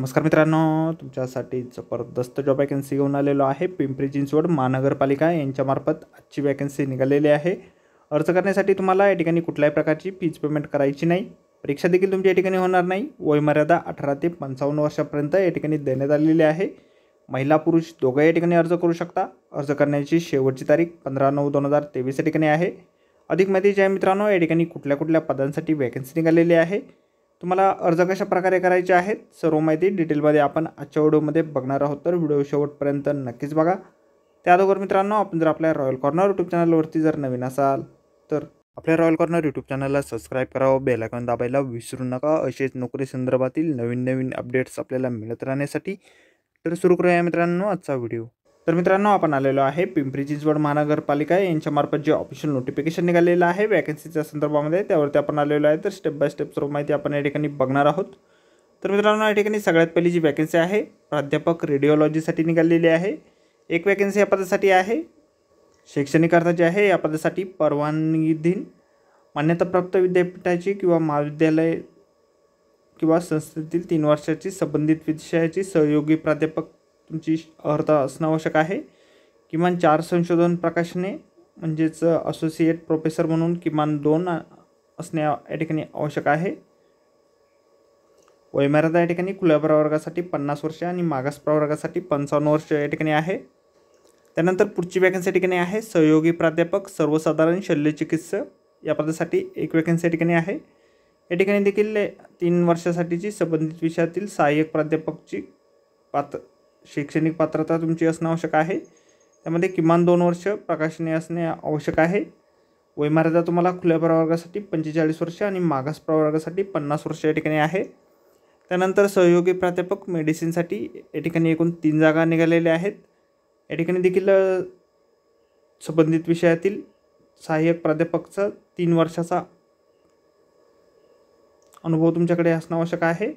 नमस्कार मित्रांनो तुमच्यासाठी जबरदस्त जॉब वॅकन्सी घेऊन आलेलो आहे पिंपरी चिंचवड महानगरपालिका यांच्यामार्फत आजची वॅकन्सी निघालेली आहे अर्ज करण्यासाठी तुम्हाला या ठिकाणी कुठल्याही प्रकारची फीज पेमेंट करायची नाही परीक्षा देखील तुमच्या या ठिकाणी होणार नाही वयमर्यादा अठरा ते पंचावन्न वर्षापर्यंत या ठिकाणी देण्यात आलेली आहे महिला पुरुष दोघं या ठिकाणी अर्ज करू शकता अर्ज करण्याची शेवटची तारीख पंधरा नऊ दोन हजार तेवीस या ठिकाणी आहे अधिक माहिती आहे मित्रांनो या ठिकाणी कुठल्या कुठल्या पदांसाठी वॅकन्सी निघालेली आहे तुम्हाला अर्ज कशा प्रकारे करायचे आहेत सर्व माहिती डिटेलमध्ये आपण आजच्या व्हिडिओमध्ये बघणार आहोत तर व्हिडिओ शेवटपर्यंत नक्कीच बघा त्या अगोदर मित्रांनो आपण जर आपल्या रॉयल कॉर्नर यूट्यूब चॅनलवरती जर नवीन असाल तर आपल्या रॉयल कॉर्नर यूट्यूब चॅनलला सबस्क्राईब करावं बेलायकॉन दाबायला विसरू नका असेच नोकरी संदर्भातील नवीन नवीन अपडेट्स आपल्याला मिळत राहण्यासाठी तर सुरू करूया मित्रांनो आजचा व्हिडिओ तर मित्रांनो आपण आलेलो आहे पिंपरी चिंचवड महानगरपालिका यांच्यामार्फत जे ऑफिशियल नोटिफिकेशन निघालेलं आहे वॅकन्सीच्या संदर्भामध्ये त्यावरती आपण आलेलो आहे तर स्टेप बाय स्टेप सर्व माहिती आपण या ठिकाणी बघणार आहोत तर मित्रांनो या ठिकाणी सगळ्यात पहिली जी वॅकन्सी आहे प्राध्यापक रेडिओलॉजीसाठी निघालेली आहे एक वॅकन्सी या पदासाठी आहे शैक्षणिक जे आहे या पदासाठी परवानगीधीन मान्यताप्राप्त विद्यापीठाची किंवा महाविद्यालय किंवा संस्थेतील तीन वर्षाची संबंधित विषयाची सहयोगी प्राध्यापक तुमची अर्हता असणं आवश्यक आहे किमान चार संशोधन प्रकाशने म्हणजेच असोसिएट प्रोफेसर म्हणून किमान दोन असणे या ठिकाणी आवश्यक आहे वयमर्यादा या ठिकाणी खुल्या प्रवर्गासाठी पन्नास वर्ष आणि मागास प्रवर्गासाठी पंचावन्न वर्ष या ठिकाणी आहे त्यानंतर पुढची वॅकन्सी ठिकाणी आहे सहयोगी प्राध्यापक सर्वसाधारण शल्यचिकित्सक या पदासाठी एक वॅकन्सी या ठिकाणी आहे या ठिकाणी देखील तीन वर्षासाठीची संबंधित विषयातील सहाय्यक प्राध्यापकची पात शैक्षणिक पात्रता तुमची असणं आवश्यक आहे त्यामध्ये किमान दोन वर्ष प्रकाशने असणे आवश्यक आहे वयमर्यादा तुम्हाला खुल्या प्रवर्गासाठी पंचेचाळीस वर्ष आणि मागास प्रवर्गासाठी पन्नास वर्ष या ठिकाणी आहे त्यानंतर सहयोगी प्राध्यापक मेडिसिनसाठी या ठिकाणी एकूण तीन जागा निघालेल्या आहेत या ठिकाणी देखील संबंधित विषयातील सहाय्यक प्राध्यापकचा तीन वर्षाचा अनुभव तुमच्याकडे असणं आवश्यक आहे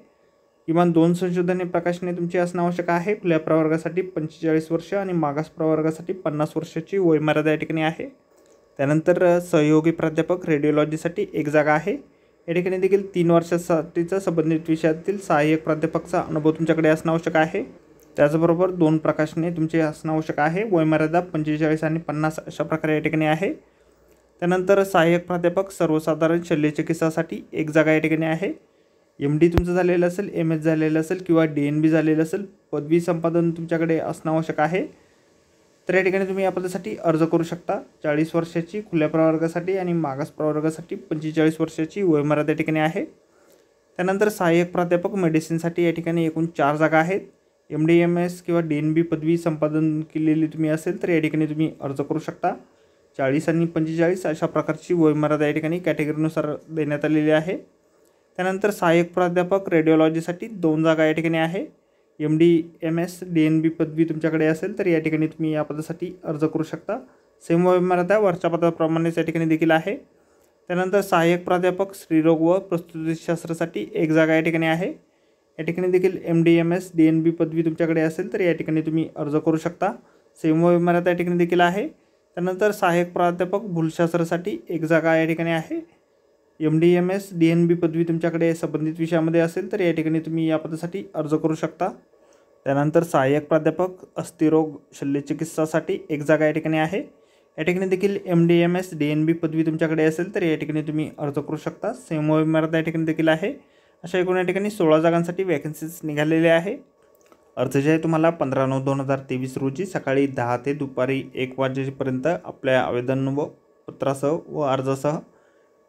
किमान दोन संशोधने प्रकाशने तुमची असणं आवश्यक आहे खुल्या प्रवर्गासाठी पंचेचाळीस वर्ष आणि मागास प्रवर्गासाठी पन्नास वर्षाची वयमर्यादा या ठिकाणी आहे त्यानंतर सहयोगी प्राध्यापक रेडिओलॉजीसाठी एक जागा आहे या ठिकाणी देखील तीन वर्षासाठीचा संबंधित विषयातील सहाय्यक प्राध्यापकचा अनुभव तुमच्याकडे असणं आवश्यक आहे त्याचबरोबर दोन प्रकाशने तुमचे असणं आवश्यक आहे वयमर्यादा पंचेचाळीस आणि पन्नास अशा प्रकारे या ठिकाणी आहे त्यानंतर सहाय्यक प्राध्यापक सर्वसाधारण शल्यचिकित्सासाठी एक जागा या ठिकाणी आहे एम डी तुमचं झालेलं असेल एम एस झालेलं असेल किंवा डी एन बी झालेलं असेल पदवी संपादन तुमच्याकडे असणं आवश्यक आहे तर या ठिकाणी तुम्ही आपल्यासाठी अर्ज करू शकता चाळीस वर्षाची खुल्या प्रवर्गासाठी आणि मागास प्रवर्गासाठी पंचेचाळीस वर्षाची वयमर्यादा या ठिकाणी आहे त्यानंतर सहाय्यक प्राध्यापक मेडिसिनसाठी या ठिकाणी एकूण चार जागा आहेत एम डी एम एस किंवा डी एन बी पदवी संपादन केलेली तुम्ही असेल तर या ठिकाणी तुम्ही अर्ज करू शकता चाळीस आणि पंचेचाळीस अशा प्रकारची वय वयमर्यादा या ठिकाणी कॅटेगरीनुसार देण्यात आलेली आहे त्यानंतर सहाय्यक प्राध्यापक रेडिओलॉजीसाठी दोन जागा या ठिकाणी आहे M D M S D N B पदवी तुमच्याकडे असेल तर या ठिकाणी तुम्ही या पदासाठी अर्ज करू शकता सेम मर्यादा वरच्या पदाप्रमाणेच या ठिकाणी देखील आहे त्यानंतर सहाय्यक प्राध्यापक स्त्रीरोग व प्रस्तुतीशास्त्रासाठी एक जागा या ठिकाणी आहे या ठिकाणी देखील M D M S D N B पदवी तुमच्याकडे असेल तर या ठिकाणी तुम्ही अर्ज करू शकता सेम मर्यादा या ठिकाणी देखील आहे त्यानंतर सहाय्यक प्राध्यापक भूलशास्त्रासाठी एक जागा या ठिकाणी आहे M D M S D N B पदवी तुमच्याकडे संबंधित विषयामध्ये असेल तर या ठिकाणी तुम्ही या पदासाठी अर्ज करू शकता त्यानंतर सहाय्यक प्राध्यापक अस्थिरोग शल्यचिकित्सासाठी एक जागा या ठिकाणी आहे या ठिकाणी देखील M D M S D N B पदवी तुमच्याकडे असेल तर या ठिकाणी तुम्ही अर्ज करू शकता सेम इमारत या ठिकाणी देखील आहे अशा एकूण या ठिकाणी सोळा जागांसाठी वॅकन्सीज निघालेले आहे अर्ज जे आहे तुम्हाला पंधरा नऊ दोन हजार तेवीस रोजी सकाळी दहा ते दुपारी एक वाजेपर्यंत आपल्या आवेदन व पत्रासह व अर्जासह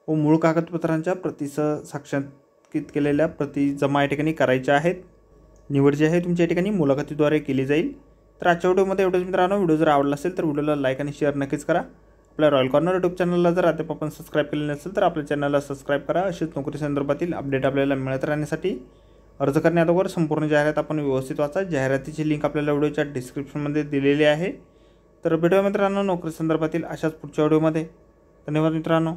व मूळ कागदपत्रांच्या प्रतिसं साक्षांकित केलेल्या प्रति जमा या ठिकाणी करायच्या आहेत निवड जी आहे तुमच्या ठिकाणी मुलाखतीद्वारे केली जाईल तर आजच्या व्हिडिओमध्ये एवढंच मित्रांनो व्हिडिओ जर आवडला असेल तर व्हिडिओला लाईक आणि शेअर नक्कीच करा आपल्या रॉयल कॉर्नर यूट्यूब चॅनलला जर अद्याप आपण सबस्क्राईब केले नसेल तर आपल्या चॅनलला सबस्क्राईब करा असेच नोकरी संदर्भातील अपडेट आपल्याला मिळत राहण्यासाठी अर्ज करण्याबरोबर संपूर्ण जाहिरात आपण व्यवस्थित वाचा जाहिरातीची लिंक आपल्याला व्हिडिओच्या डिस्क्रिप्शनमध्ये दिलेली आहे तर भेटूया मित्रांनो नोकरी संदर्भातील अशाच पुढच्या व्हिडिओमध्ये धन्यवाद मित्रांनो